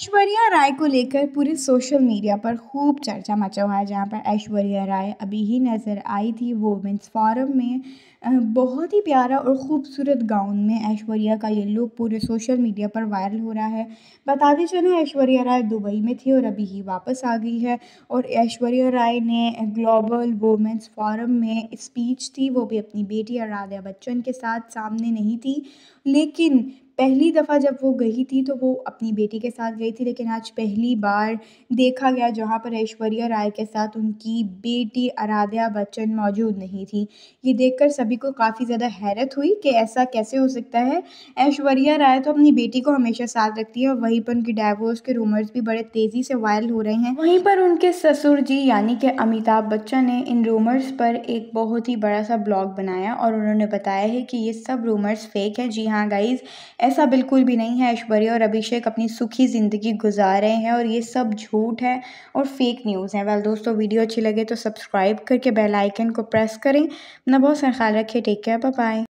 ऐश्वर्या राय को लेकर पूरे सोशल मीडिया पर खूब चर्चा मचा हुआ है जहाँ पर ऐश्वर्या राय अभी ही नज़र आई थी वोमेंस फॉरम में बहुत ही प्यारा और ख़ूबसूरत गाउन में ऐश्वर्या का ये लुक पूरे सोशल मीडिया पर वायरल हो रहा है बताते चलें ऐश्वर्या राय दुबई में थी और अभी ही वापस आ गई है और ऐश्वर्या राय ने ग्लोबल वोमेंस फॉरम में स्पीच थी वो भी अपनी बेटी आराध्या बच्चन के साथ सामने नहीं थी लेकिन पहली दफ़ा जब वो गई थी तो वो अपनी बेटी के साथ गई थी लेकिन आज पहली बार देखा गया जहाँ पर ऐश्वर्या राय के साथ उनकी बेटी आराध्या बच्चन मौजूद नहीं थी ये देखकर सभी को काफ़ी ज़्यादा हैरत हुई कि ऐसा कैसे हो सकता है ऐश्वर्या राय तो अपनी बेटी को हमेशा साथ रखती है और वहीं पर उनकी डाइवोर्स के रूमर्स भी बड़े तेज़ी से वायरल हो रहे हैं वहीं पर उनके ससुर जी यानी कि अमिताभ बच्चन ने इन रूमर्स पर एक बहुत ही बड़ा सा ब्लॉग बनाया और उन्होंने बताया है कि ये सब रूमर्स फेक है जी हाँ गाइज़ ऐसा बिल्कुल भी नहीं है ऐश्वर्या और अभिषेक अपनी सुखी ज़िंदगी गुजार रहे हैं और ये सब झूठ है और फेक न्यूज़ है वेल दोस्तों वीडियो अच्छी लगे तो सब्सक्राइब करके बेल आइकन को प्रेस करें अपना बहुत सारा ख्याल रखिए टेक केयर बाय